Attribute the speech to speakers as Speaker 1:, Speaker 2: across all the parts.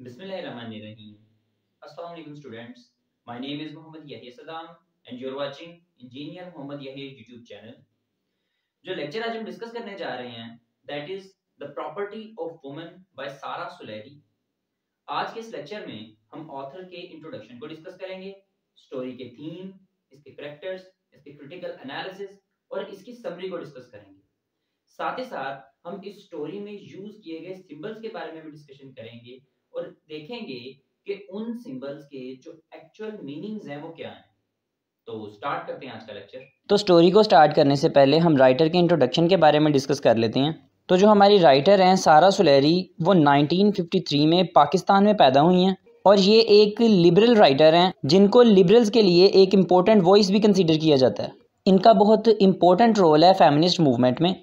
Speaker 1: Introduction को discuss करेंगे story के थीम इसके करेक्टर्स इसके क्रिटिकल एनालिसिस और इसकी समरी को डिस्कस करेंगे साथ ही साथ हम इस स्टोरी में यूज किए गए सिंबल्स के बारे में भी डिस्कशन करेंगे और देखेंगे कि उन सिंबल्स के जो एक्चुअल मीनिंग्स हैं वो क्या हैं तो स्टार्ट करते हैं आज का लेक्चर तो स्टोरी को स्टार्ट करने से पहले हम राइटर के इंट्रोडक्शन के बारे में डिस्कस कर लेते हैं तो जो हमारी राइटर हैं सारा सुलेरी वो 1953 में पाकिस्तान में पैदा हुई हैं और ये एक लिबरल राइटर हैं जिनको लिबरल्स के लिए एक इम्पोर्टेंट वॉइस भी कंसिडर किया जाता है इनका बहुत इम्पोर्टेंट रोल है फेमिनिस्ट मूवमेंट में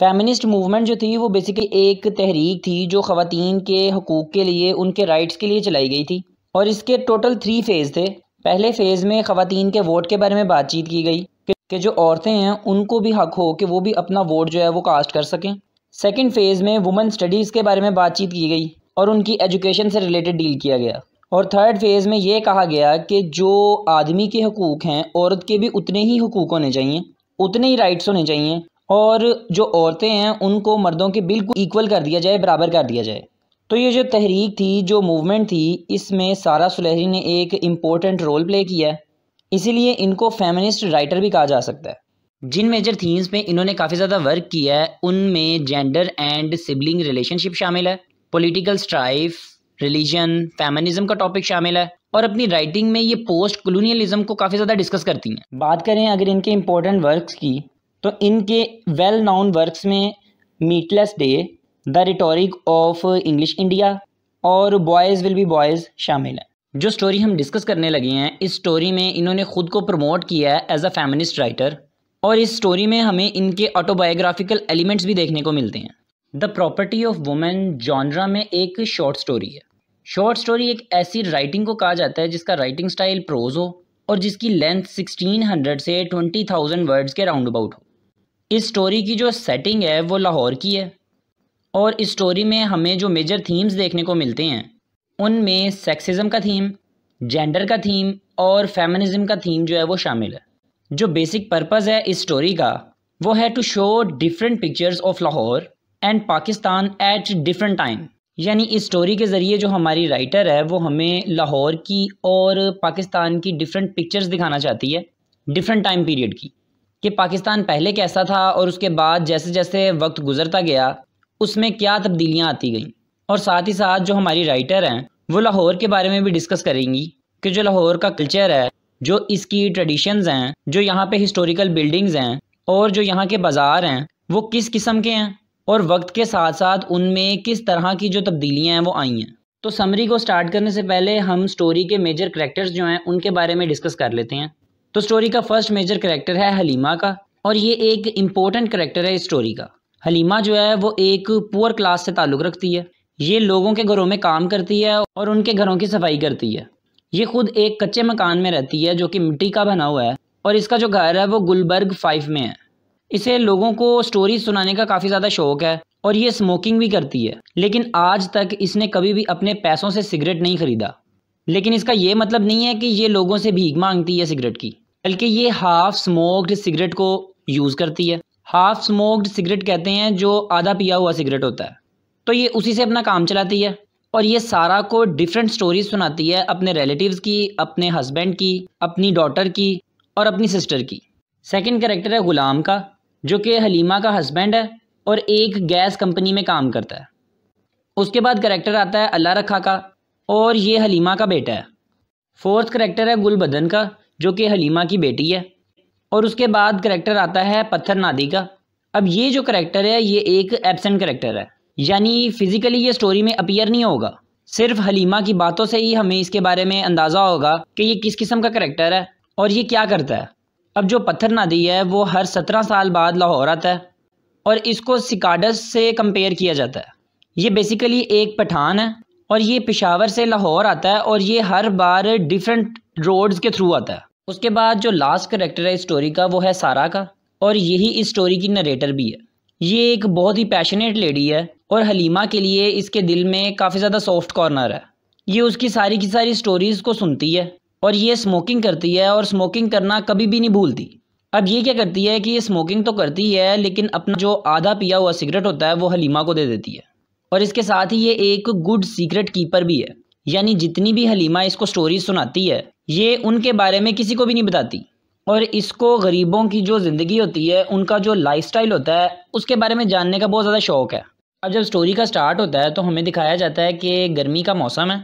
Speaker 1: फेमिनिस्ट मूवमेंट जो थी वो बेसिकली एक तहरीक थी जो खातन के हकूक़ के लिए उनके राइट्स के लिए चलाई गई थी और इसके टोटल थ्री फ़ेज़ थे पहले फ़ेज़ में खातन के वोट के बारे में बातचीत की गई कि जो औरतें हैं उनको भी हक हो कि वो भी अपना वोट जो है वो कास्ट कर सकें सेकेंड फ़ेज़ में वुमेन स्टडीज़ के बारे में बातचीत की गई और उनकी एजुकेशन से रिलेटेड डील किया गया और थर्ड फेज़ में ये कहा गया कि जो आदमी के हकूक़ हैं औरत के भी उतने ही हकूक़ होने चाहिए उतने ही राइट्स होने चाहिए और जो औरतें हैं उनको मर्दों के बिल्कुल इक्वल कर दिया जाए बराबर कर दिया जाए तो ये जो तहरीक थी जो मूवमेंट थी इसमें सारा सुलहरी ने एक इम्पोर्टेंट रोल प्ले किया है इसीलिए इनको फेमिनिस्ट राइटर भी कहा जा सकता है जिन मेजर थीम्स में इन्होंने काफ़ी ज़्यादा वर्क किया है उनमें जेंडर एंड सिबलिंग रिलेशनशिप शामिल है पॉलिटिकल स्ट्राइफ रिलीजन फेमिनिज्म का टॉपिक शामिल है और अपनी राइटिंग में ये पोस्ट कलोनियलिज्म को काफ़ी ज़्यादा डिस्कस करती हैं बात करें अगर इनके इम्पोर्टेंट वर्क की तो इनके वेल नाउन वर्क्स में meatless day the rhetoric of English India और बॉयज़ विल बी बॉयज़ शामिल हैं जो स्टोरी हम डिस्कस करने लगे हैं इस स्टोरी में इन्होंने ख़ुद को प्रमोट किया है एज अ फेमिनिस्ट राइटर और इस स्टोरी में हमें इनके ऑटोबायोग्राफिकल एलिमेंट्स भी देखने को मिलते हैं the property of women genre में एक शॉर्ट स्टोरी है शॉर्ट स्टोरी एक ऐसी राइटिंग को कहा जाता है जिसका राइटिंग स्टाइल प्रोज हो और जिसकी लेंथ 1600 से 20000 वर्ड्स के राउंड अबाउट हो इस स्टोरी की जो सेटिंग है वो लाहौर की है और इस स्टोरी में हमें जो मेजर थीम्स देखने को मिलते हैं उनमें सेक्सिज़म का थीम जेंडर का थीम और फेमिनिज़म का थीम जो है वो शामिल है जो बेसिक पर्पज़ है इस स्टोरी का वो है to show different pictures of Lahore and Pakistan at different time यानी इस स्टोरी के ज़रिए जो हमारी राइटर है वो हमें लाहौर की और पाकिस्तान की डिफरेंट पिक्चर्स दिखाना चाहती है डिफरेंट टाइम पीरियड की कि पाकिस्तान पहले कैसा था और उसके बाद जैसे जैसे वक्त गुजरता गया उसमें क्या तब्दीलियाँ आती गईं और साथ ही साथ जो हमारी राइटर हैं वो लाहौर के बारे में भी डिस्कस करेंगी कि जो लाहौर का कल्चर है जो इसकी ट्रेडिशंस हैं जो यहाँ पे हिस्टोरिकल बिल्डिंग्स हैं और जो यहाँ के बाज़ार हैं वो किस किस्म के हैं और वक्त के साथ साथ उनमें किस तरह की जो तब्दीलियाँ हैं वो आई हैं तो समरी को स्टार्ट करने से पहले हम स्टोरी के मेजर करेक्टर्स जो हैं उनके बारे में डिस्कस कर लेते हैं तो स्टोरी का फर्स्ट मेजर करेक्टर है हलीमा का और ये एक इम्पोर्टेंट करेक्टर है इस स्टोरी का हलीमा जो है वो एक पुअर क्लास से ताल्लुक़ रखती है ये लोगों के घरों में काम करती है और उनके घरों की सफाई करती है ये खुद एक कच्चे मकान में रहती है जो कि मिट्टी का बना हुआ है और इसका जो घर है वो गुलबर्ग फाइव में है इसे लोगों को स्टोरी सुनाने का काफ़ी ज़्यादा शौक है और ये स्मोकिंग भी करती है लेकिन आज तक इसने कभी भी अपने पैसों से सिगरेट नहीं खरीदा लेकिन इसका ये मतलब नहीं है कि ये लोगों से भीख मांगती है सिगरेट की बल्कि ये हाफ स्मोक्ड सिगरेट को यूज़ करती है हाफ स्मोक्ड सिगरेट कहते हैं जो आधा पिया हुआ सिगरेट होता है तो ये उसी से अपना काम चलाती है और ये सारा को डिफरेंट स्टोरीज सुनाती है अपने रिलेटिव्स की अपने हस्बैंड की अपनी डॉटर की और अपनी सिस्टर की सेकंड कैरेक्टर है ग़ुलाम का जो कि हलीमा का हस्बैंड है और एक गैस कंपनी में काम करता है उसके बाद कैरेक्टर आता है अल्लाह रखा का और ये हलीमा का बेटा है फोर्थ करेक्टर है गुलबदन का जो कि हलीमा की बेटी है और उसके बाद करेक्टर आता है पत्थर नादी का अब ये जो करेक्टर है ये एक एबसेंट करेक्टर है यानी फिज़िकली ये स्टोरी में अपीयर नहीं होगा सिर्फ हलीमा की बातों से ही हमें इसके बारे में अंदाज़ा होगा कि ये किस किस्म का करेक्टर है और ये क्या करता है अब जो पत्थर नादी है वो हर सत्रह साल बाद लाहौर आता है और इसको सिकाडस से कंपेयर किया जाता है ये बेसिकली एक पठान है और ये पेशावर से लाहौर आता है और ये हर बार डिफरेंट रोड्स के थ्रू आता है उसके बाद जो लास्ट करेक्टर है इस स्टोरी का वो है सारा का और यही इस स्टोरी की नरेटर भी है ये एक बहुत ही पैशनेट लेडी है और हलीमा के लिए इसके दिल में काफ़ी ज़्यादा सॉफ्ट कॉर्नर है ये उसकी सारी की सारी स्टोरीज़ को सुनती है और ये स्मोकिंग करती है और स्मोकिंग करना कभी भी नहीं भूलती अब ये क्या करती है कि ये स्मोकिंग तो करती है लेकिन अपना जो आधा पिया हुआ सिगरेट होता है वो हलीमा को दे देती है और इसके साथ ही ये एक गुड सीक्रेट कीपर भी है यानी जितनी भी हलीमा इसको स्टोरी सुनाती है ये उनके बारे में किसी को भी नहीं बताती और इसको गरीबों की जो ज़िंदगी होती है उनका जो लाइफस्टाइल होता है उसके बारे में जानने का बहुत ज़्यादा शौक़ है अब जब स्टोरी का स्टार्ट होता है तो हमें दिखाया जाता है कि गर्मी का मौसम है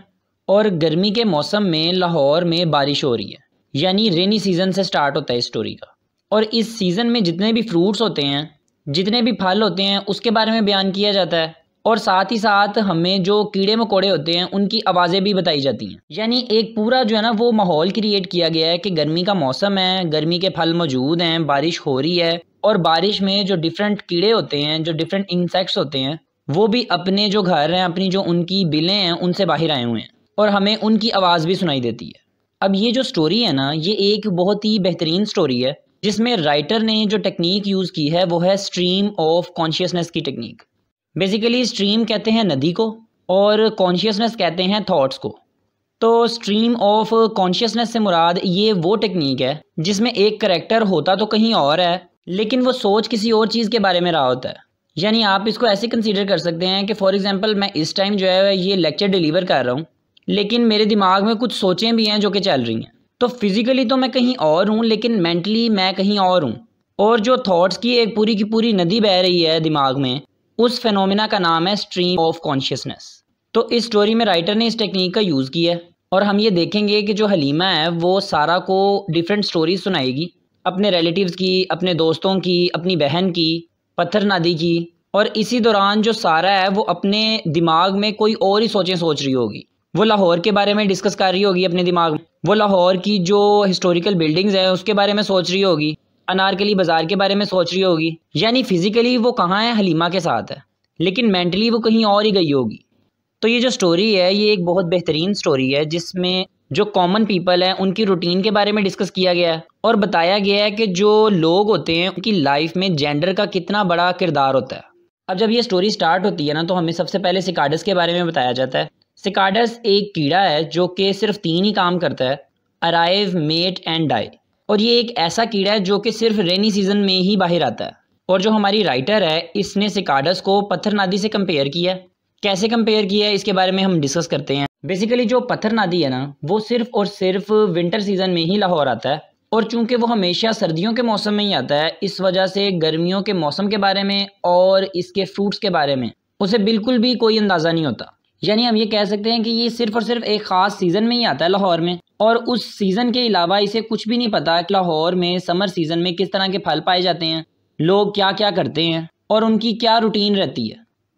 Speaker 1: और गर्मी के मौसम में लाहौर में बारिश हो रही है यानी रेनी सीज़न से स्टार्ट होता है इस स्टोरी का और इस सीज़न में जितने भी फ्रूट्स होते हैं जितने भी फल होते हैं उसके बारे में बयान किया जाता है और साथ ही साथ हमें जो कीड़े मकोड़े होते हैं उनकी आवाज़ें भी बताई जाती हैं यानी एक पूरा जो है ना वो माहौल क्रिएट किया गया है कि गर्मी का मौसम है गर्मी के फल मौजूद हैं बारिश हो रही है और बारिश में जो डिफरेंट कीड़े होते हैं जो डिफरेंट इंसेक्ट्स होते हैं वो भी अपने जो घर हैं अपनी जो उनकी बिलें हैं उनसे बाहर आए हुए हैं और हमें उनकी आवाज़ भी सुनाई देती है अब ये जो स्टोरी है ना ये एक बहुत ही बेहतरीन स्टोरी है जिसमें राइटर ने जो टेक्निक यूज़ की है वो है स्ट्रीम ऑफ कॉन्शियसनेस की टेक्निक बेसिकली स्ट्रीम कहते हैं नदी को और कॉन्शियसनेस कहते हैं थॉट्स को तो स्ट्रीम ऑफ कॉन्शियसनेस से मुराद ये वो टेक्निक है जिसमें एक करेक्टर होता तो कहीं और है लेकिन वो सोच किसी और चीज़ के बारे में रहा होता है यानी आप इसको ऐसे कंसीडर कर सकते हैं कि फॉर एग्ज़ाम्पल मैं इस टाइम जो है ये लेक्चर डिलीवर कर रहा हूँ लेकिन मेरे दिमाग में कुछ सोचें भी हैं जो कि चल रही हैं तो फिज़िकली तो मैं कहीं और हूँ लेकिन मैंटली मैं कहीं और हूँ और जो थॉट्स की एक पूरी की पूरी नदी बह रही है दिमाग में उस फेनोमिना का नाम है स्ट्रीम ऑफ कॉन्शियसनेस तो इस स्टोरी में राइटर ने इस टेक्निक का यूज़ किया है और हम ये देखेंगे कि जो हलीमा है वो सारा को डिफरेंट स्टोरी सुनाएगी अपने रिलेटिव्स की अपने दोस्तों की अपनी बहन की पत्थर नादी की और इसी दौरान जो सारा है वो अपने दिमाग में कोई और ही सोचें सोच रही होगी वो लाहौर के बारे में डिस्कस कर रही होगी अपने दिमाग में वो लाहौर की जो हिस्टोरिकल बिल्डिंग्स हैं उसके बारे में सोच रही होगी अनार के लिए बाज़ार के बारे में सोच रही होगी यानी फ़िज़िकली वो कहाँ है हलीमा के साथ है लेकिन मेंटली वो कहीं और ही गई होगी तो ये जो स्टोरी है ये एक बहुत बेहतरीन स्टोरी है जिसमें जो कॉमन पीपल हैं उनकी रूटीन के बारे में डिस्कस किया गया है और बताया गया है कि जो लोग होते हैं उनकी लाइफ में जेंडर का कितना बड़ा किरदार होता है अब जब ये स्टोरी स्टार्ट होती है ना तो हमें सबसे पहले सिकाडस के बारे में बताया जाता है सिकाडस एक कीड़ा है जो कि सिर्फ तीन ही काम करता है अराइव मेट एंड डाई और ये एक ऐसा कीड़ा है जो कि सिर्फ रेनी सीजन में ही बाहर आता है और जो हमारी राइटर है इसने सिकाडस को पत्थर नादी से कंपेयर किया कैसे कंपेयर किया है इसके बारे में हम डिस्कस करते हैं बेसिकली जो पत्थर नादी है ना वो सिर्फ और सिर्फ विंटर सीजन में ही लाहौर आता है और चूंकि वो हमेशा सर्दियों के मौसम में ही आता है इस वजह से गर्मियों के मौसम के बारे में और इसके फ्रूट्स के बारे में उसे बिल्कुल भी कोई अंदाज़ा नहीं होता यानी हम ये कह सकते हैं कि ये सिर्फ और सिर्फ एक ख़ास सीज़न में ही आता है लाहौर में और उस सीज़न के अलावा इसे कुछ भी नहीं पता कि लाहौर में समर सीज़न में किस तरह के फल पाए जाते हैं लोग क्या क्या करते हैं और उनकी क्या रूटीन रहती है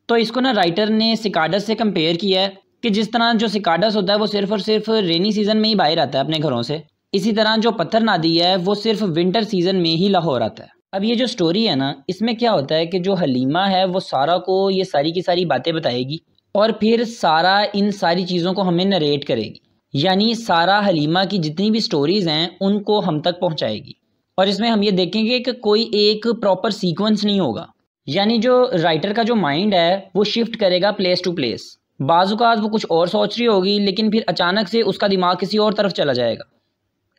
Speaker 1: तो इसको ना राइटर ने सिकाडस से कंपेयर किया है कि जिस तरह जो सिकाडस होता है वो सिर्फ और सिर्फ रेनी सीज़न में ही बाहर आता है अपने घरों से इसी तरह जो पत्थर नादी है वो सिर्फ विंटर सीज़न में ही लाहौर आता है अब ये जो स्टोरी है ना इसमें क्या होता है कि जो हलीमा है वो सारा को ये सारी की सारी बातें बताएगी और फिर सारा इन सारी चीज़ों को हमें नरेट करेगी यानी सारा हलीमा की जितनी भी स्टोरीज़ हैं उनको हम तक पहुंचाएगी और इसमें हम ये देखेंगे कि कोई एक प्रॉपर सीक्वेंस नहीं होगा यानी जो राइटर का जो माइंड है वो शिफ्ट करेगा प्लेस टू प्लेस बाजूकात वो कुछ और सोच रही होगी लेकिन फिर अचानक से उसका दिमाग किसी और तरफ चला जाएगा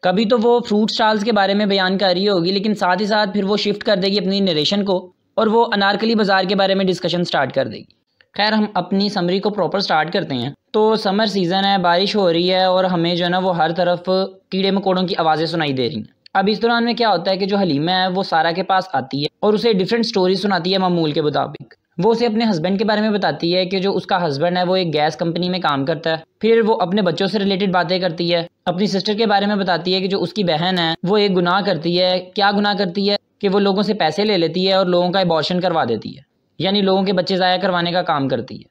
Speaker 1: कभी तो वो फ्रूट स्टाल्स के बारे में बयान कर रही होगी लेकिन साथ ही साथ फिर वो शिफ्ट कर देगी अपनी नरेशन को और वो अनारकली बाज़ार के बारे में डिस्कशन स्टार्ट कर देगी खैर हम अपनी समरी को प्रॉपर स्टार्ट करते हैं तो समर सीज़न है बारिश हो रही है और हमें जो है ना वो हर तरफ कीड़े मकोड़ों की आवाज़ें सुनाई दे रही हैं अब इस दौरान में क्या होता है कि जो हलीमा है वो सारा के पास आती है और उसे डिफरेंट स्टोरी सुनाती है मामूल के मुताबिक वो उसे अपने हस्बैंड के बारे में बताती है कि जो उसका हस्बैंड है वो एक गैस कंपनी में काम करता है फिर वो अपने बच्चों से रिलेटेड बातें करती है अपनी सिस्टर के बारे में बताती है कि जो उसकी बहन है वो एक गुनाह करती है क्या गुनाह करती है कि वो लोगों से पैसे ले लेती है और लोगों का एबॉर्शन करवा देती है यानी लोगों के बच्चे ज़ाया करवाने का काम करती है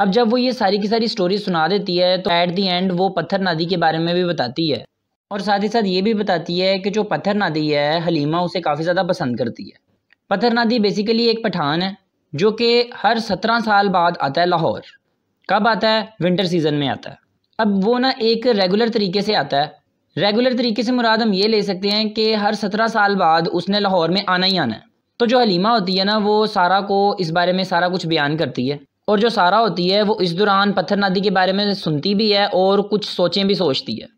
Speaker 1: अब जब वो ये सारी की सारी स्टोरी सुना देती है तो ऐट दी एंड वो पत्थर नादी के बारे में भी बताती है और साथ ही साथ ये भी बताती है कि जो पत्थर नादी है हलीमा उसे काफ़ी ज़्यादा पसंद करती है पत्थर नादी बेसिकली एक पठान है जो कि हर सत्रह साल बाद आता है लाहौर कब आता है विंटर सीज़न में आता है अब वो ना एक रेगुलर तरीके से आता है रेगुलर तरीके से मुराद हम ये ले सकते हैं कि हर सत्रह साल बाद उसने लाहौर में आना ही आना है तो जो हलीमा होती है ना वो सारा को इस बारे में सारा कुछ बयान करती है और जो सारा होती है वो इस दौरान पत्थर नादी के बारे में सुनती भी है और कुछ सोचें भी सोचती है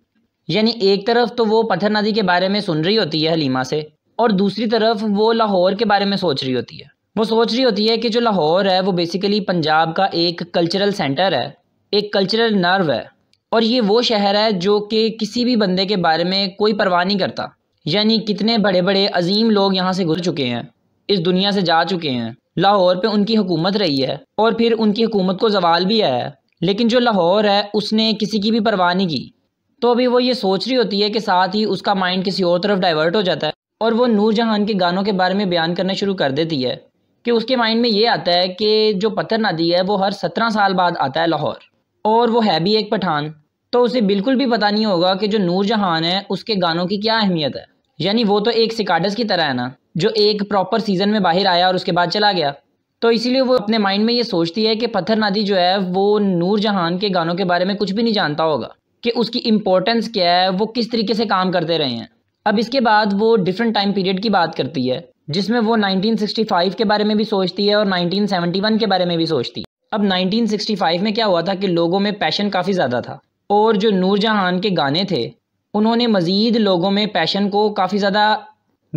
Speaker 1: यानी एक तरफ तो वो पत्थर नदी के बारे में सुन रही होती है हलीमा से और दूसरी तरफ वो लाहौर के बारे में सोच रही होती है वो सोच रही होती है कि जो लाहौर है वो बेसिकली पंजाब का एक कल्चरल सेंटर है एक कल्चरल नर्व है और ये वो शहर है जो कि किसी भी बंदे के बारे में कोई परवाह नहीं करता यानी कितने बड़े बड़े अजीम लोग यहाँ से गुजर चुके हैं इस दुनिया से जा चुके हैं लाहौर पे उनकी हुकूमत रही है और फिर उनकी हुकूमत को जवाल भी आया है लेकिन जो लाहौर है उसने किसी की भी परवाह नहीं की तो अभी वो ये सोच रही होती है कि साथ ही उसका माइंड किसी और तरफ डाइवर्ट हो जाता है और वो जहान के गानों के बारे में बयान करना शुरू कर देती है कि उसके माइंड में ये आता है कि जो पत्थर नदी है वो हर सत्रह साल बाद आता है लाहौर और वो है भी एक पठान तो उसे बिल्कुल भी पता नहीं होगा कि जो नूर जहान है उसके गानों की क्या अहमियत है यानी वो तो एक सिकाडस की तरह है ना जो एक प्रॉपर सीज़न में बाहर आया और उसके बाद चला गया तो इसीलिए वो अपने माइंड में ये सोचती है कि पत्थर नादी जो है वो नूर जहान के गानों के बारे में कुछ भी नहीं जानता होगा कि उसकी इम्पोर्टेंस क्या है वो किस तरीके से काम करते रहे हैं अब इसके बाद वो डिफरेंट टाइम पीरियड की बात करती है जिसमें वो 1965 के बारे में भी सोचती है और 1971 के बारे में भी सोचती है अब 1965 में क्या हुआ था कि लोगों में पैशन काफ़ी ज़्यादा था और जो नूर जहान के गाने थे उन्होंने मज़ीद लोगों में पैशन को काफ़ी ज़्यादा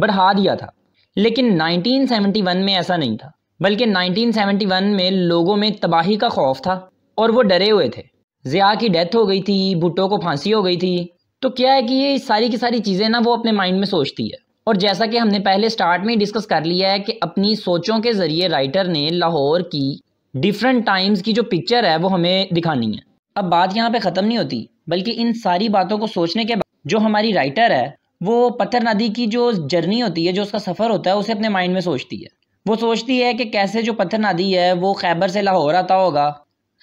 Speaker 1: बढ़ा दिया था लेकिन 1971 में ऐसा नहीं था बल्कि 1971 में लोगों में तबाही का खौफ था और वो डरे हुए थे ज़िया की डेथ हो गई थी भुट्टो को फांसी हो गई थी तो क्या है कि ये सारी की सारी चीज़ें ना वो अपने माइंड में सोचती है और जैसा कि हमने पहले स्टार्ट में डिस्कस कर लिया है कि अपनी सोचों के ज़रिए राइटर ने लाहौर की डिफरेंट टाइम्स की जो पिक्चर है वो हमें दिखानी है अब बात यहाँ पे ख़त्म नहीं होती बल्कि इन सारी बातों को सोचने के बाद जो हमारी राइटर है वो पत्थर नदी की जो जर्नी होती है जो उसका सफ़र होता है उसे अपने माइंड में सोचती है वो सोचती है कि कैसे जो पत्थर नदी है वो खैबर से लाहौर आता होगा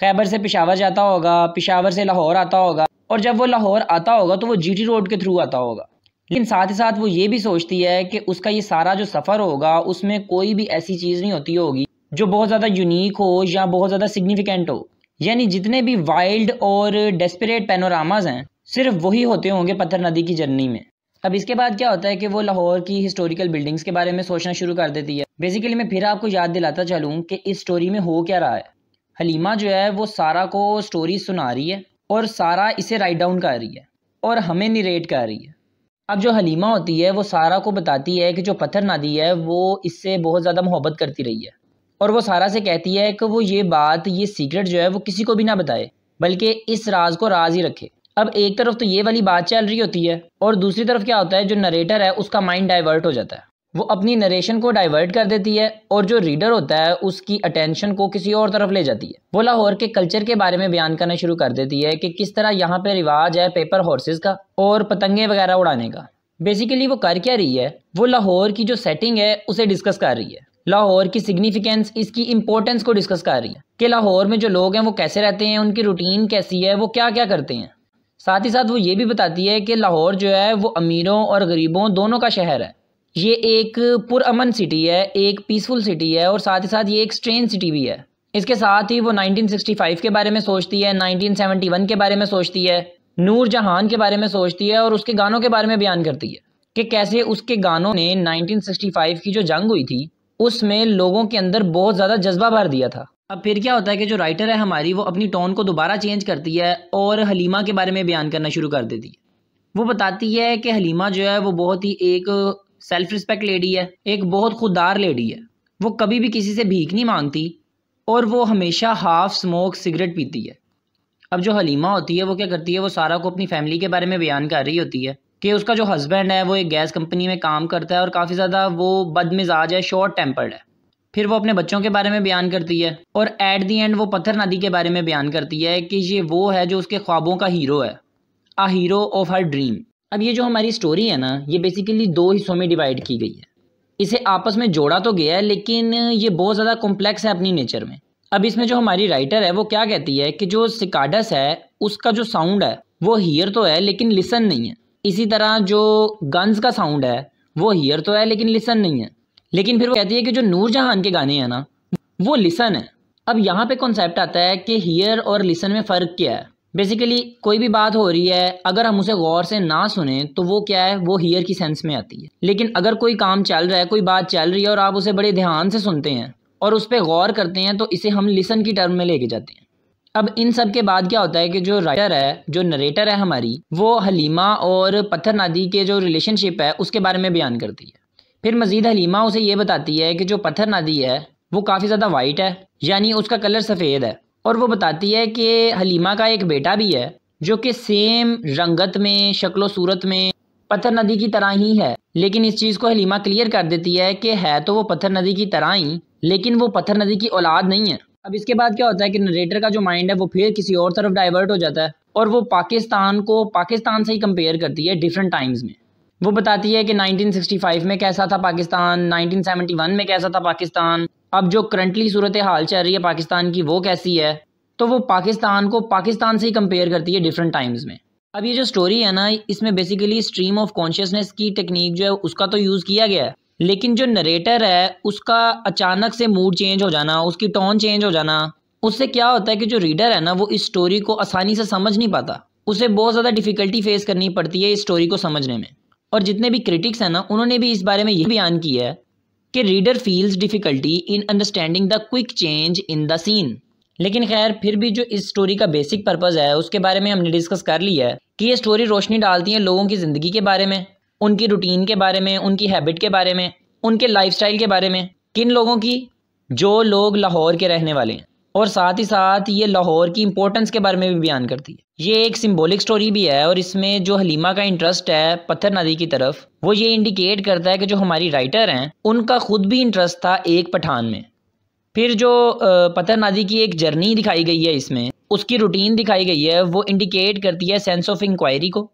Speaker 1: खैबर से पिशावर जाता होगा पिशावर से लाहौर आता होगा और जब वो लाहौर आता होगा तो वो जीटी रोड के थ्रू आता होगा लेकिन साथ ही साथ वो ये भी सोचती है कि उसका ये सारा जो सफ़र होगा उसमें कोई भी ऐसी चीज़ नहीं होती होगी जो बहुत ज़्यादा यूनिक हो या बहुत ज़्यादा सिग्निफिकेंट हो यानी जितने भी वाइल्ड और डेस्परेट पैनोरामाज हैं सिर्फ वही होते होंगे पत्थर नदी की जर्नी में अब इसके बाद क्या होता है कि वो लाहौर की हिस्टोरिकल बिल्डिंग्स के बारे में सोचना शुरू कर देती है बेसिकली मैं फिर आपको याद दिलाता चलूँ कि इस स्टोरी में हो क्या रहा है हलीमा जो है वो सारा को स्टोरी सुना रही है और सारा इसे राइट डाउन कर रही है और हमें निरेट कर रही है अब जो हलीमा होती है वो सारा को बताती है कि जो पत्थर नदी है वो इससे बहुत ज़्यादा मोहब्बत करती रही है और वो सारा से कहती है कि वो ये बात ये सीक्रेट जो है वो किसी को भी ना बताए बल्कि इस राज को राज ही रखे अब एक तरफ तो ये वाली बात चल रही होती है और दूसरी तरफ क्या होता है जो नरेटर है उसका माइंड डाइवर्ट हो जाता है वो अपनी नरेशन को डाइवर्ट कर देती है और जो रीडर होता है उसकी अटेंशन को किसी और तरफ ले जाती है वो लाहौर के कल्चर के बारे में बयान करना शुरू कर देती है कि किस तरह यहाँ पे रिवाज है पेपर हॉर्सेस का और पतंगे वगैरह उड़ाने का बेसिकली वो कर क्या रही है वो लाहौर की जो सेटिंग है उसे डिस्कस कर रही है लाहौर की सिग्निफिकेंस इसकी इंपॉर्टेंस को डिस्कस कर रही है कि लाहौर में जो लोग हैं वो कैसे रहते हैं उनकी रूटीन कैसी है वो क्या क्या करते हैं साथ ही साथ वो ये भी बताती है कि लाहौर जो है वो अमीरों और गरीबों दोनों का शहर है ये एक पुरअमन सिटी है एक पीसफुल सिटी है और साथ ही साथ ये एक स्ट्रेन सिटी भी है इसके साथ ही वो 1965 के बारे में सोचती है 1971 के बारे में सोचती है नूर जहान के बारे में सोचती है और उसके गानों के बारे में बयान करती है कि कैसे उसके गानों ने 1965 की जो जंग हुई थी उसमें लोगों के अंदर बहुत ज़्यादा जज्बा भर दिया था अब फिर क्या होता है कि जो राइटर है हमारी वो अपनी टोन को दोबारा चेंज करती है और हलीमा के बारे में बयान करना शुरू कर देती है वो बताती है कि हलीमा जो है वो बहुत ही एक सेल्फ रिस्पेक्ट लेडी है एक बहुत खुददार लेडी है वो कभी भी किसी से भीख नहीं मांगती और वो हमेशा हाफ स्मोक सिगरेट पीती है अब जो हलीमा होती है वो क्या करती है वो सारा को अपनी फैमिली के बारे में बयान कर रही होती है कि उसका जो हस्बैंड है वो एक गैस कंपनी में काम करता है और काफ़ी ज़्यादा वो बदमिजाज है शॉर्ट टेम्पर्ड है फिर वो अपने बच्चों के बारे में बयान करती है और एट दी एंड वो पत्थर नदी के बारे में बयान करती है कि ये वो है जो उसके ख्वाबों का हीरो है a hero of her dream अब ये जो हमारी स्टोरी है ना ये बेसिकली दो हिस्सों में डिवाइड की गई है इसे आपस में जोड़ा तो गया है लेकिन ये बहुत ज़्यादा कॉम्प्लेक्स है अपनी नेचर में अब इसमें जो हमारी राइटर है वो क्या कहती है कि जो सिकाडस है उसका जो साउंड है वो हीयर तो है लेकिन लिसन नहीं है इसी तरह जो गन्स का साउंड है वो हीयर तो है लेकिन लिसन नहीं है लेकिन फिर वो कहती है कि जो नूर जहान के गाने हैं ना वो लिसन है अब यहाँ पे कॉन्सेप्ट आता है कि हियर और लिसन में फ़र्क क्या है बेसिकली कोई भी बात हो रही है अगर हम उसे गौर से ना सुने तो वो क्या है वो हियर की सेंस में आती है लेकिन अगर कोई काम चल रहा है कोई बात चल रही है और आप उसे बड़े ध्यान से सुनते हैं और उस पर गौर करते हैं तो इसे हम लिसन की टर्म में लेके जाते हैं अब इन सब के बाद क्या होता है कि जो राइटर है जो नरेटर है हमारी वो हलीमा और पत्थर नादी के जो रिलेशनशिप है उसके बारे में बयान करती है फिर मजीद हलीमा उसे ये बताती है कि जो पत्थर नदी है वो काफ़ी ज़्यादा वाइट है यानी उसका कलर सफ़ेद है और वो बताती है कि हलीमा का एक बेटा भी है जो कि सेम रंगत में शक्ल सूरत में पत्थर नदी की तरह ही है लेकिन इस चीज़ को हलीमा क्लियर कर देती है कि है तो वो पत्थर नदी की तरह ही लेकिन वो पत्थर नदी की औलाद नहीं है अब इसके बाद क्या होता है कि नरेटर का जो माइंड है वो फिर किसी और तरफ डाइवर्ट हो जाता है और वो पाकिस्तान को पाकिस्तान से ही कंपेयर करती है डिफरेंट टाइम्स में वो बताती है कि 1965 में कैसा था पाकिस्तान 1971 में कैसा था पाकिस्तान अब जो करंटली सूरत हाल चल रही है पाकिस्तान की वो कैसी है तो वो पाकिस्तान को पाकिस्तान से ही कंपेयर करती है डिफरेंट टाइम्स में अब ये जो स्टोरी है ना इसमें बेसिकली स्ट्रीम ऑफ कॉन्शियसनेस की टेक्निक जो है उसका तो यूज़ किया गया है लेकिन जो नरेटर है उसका अचानक से मूड चेंज हो जाना उसकी टोन चेंज हो जाना उससे क्या होता है कि जो रीडर है ना वो इस स्टोरी को आसानी से समझ नहीं पाता उसे बहुत ज़्यादा डिफ़िकल्टी फेस करनी पड़ती है इस स्टोरी को समझने में और जितने भी क्रिटिक्स हैं ना उन्होंने भी इस बारे में यह बयान किया है कि reader feels difficulty in understanding the quick change in the scene लेकिन खैर फिर भी जो इस स्टोरी का बेसिक पर्पज़ है उसके बारे में हमने डिस्कस कर लिया है कि ये स्टोरी रोशनी डालती है लोगों की ज़िंदगी के बारे में उनकी रूटीन के बारे में उनकी हैबिट के बारे में उनके लाइफस्टाइल के बारे में किन लोगों की जो लोग लाहौर के रहने वाले हैं और साथ ही साथ ये लाहौर की इंपॉर्टेंस के बारे में भी बयान करती है ये एक सिंबॉलिक स्टोरी भी है और इसमें जो हलीमा का इंटरेस्ट है पत्थर नदी की तरफ वो ये इंडिकेट करता है कि जो हमारी राइटर हैं उनका खुद भी इंटरेस्ट था एक पठान में फिर जो पत्थर नदी की एक जर्नी दिखाई गई है इसमें उसकी रूटीन दिखाई गई है वो इंडिकेट करती है सेंस ऑफ इंक्वायरी को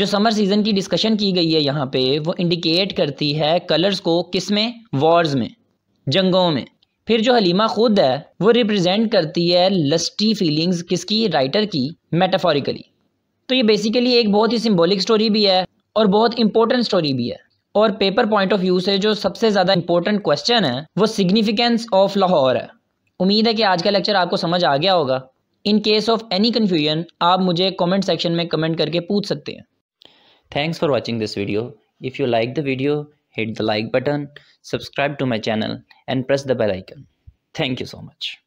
Speaker 1: जो समर सीज़न की डिस्कशन की गई है यहाँ पे वो इंडिकेट करती है कलर्स को किस में वॉर्स में जंगों में फिर जो हलीमा खुद है वो रिप्रेजेंट करती है लस्टी फीलिंग्स किसकी राइटर की मेटाफोरिकली तो ये बेसिकली एक बहुत ही सिम्बॉलिक स्टोरी भी है और बहुत इंपॉर्टेंट स्टोरी भी है और पेपर पॉइंट ऑफ व्यू से जो सबसे ज़्यादा इंपॉर्टेंट क्वेश्चन है वो सिग्निफिकेंस ऑफ लाहौर है उम्मीद है कि आज का लेक्चर आपको समझ आ गया होगा in case of any confusion आप मुझे कमेंट सेक्शन में कमेंट करके पूछ सकते हैं thanks for watching this video if you like the video hit the like button, subscribe to my channel and press the bell icon. Thank you so much.